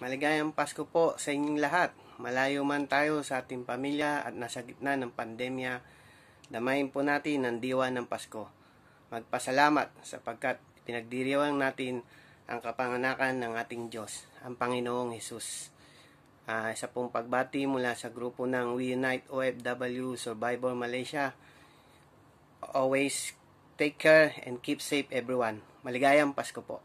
Maligayang Pasko po sa inyong lahat. Malayo man tayo sa ating pamilya at nasa gitna ng pandemya, damayin po natin ang diwa ng Pasko. Magpasalamat sapagkat pinagdiriwang natin ang kapanganakan ng ating Diyos, ang Panginoong Hesus. Uh, isa pong pagbati mula sa grupo ng We Unite OFW Survivor Malaysia. Always take care and keep safe everyone. Maligayang Pasko po.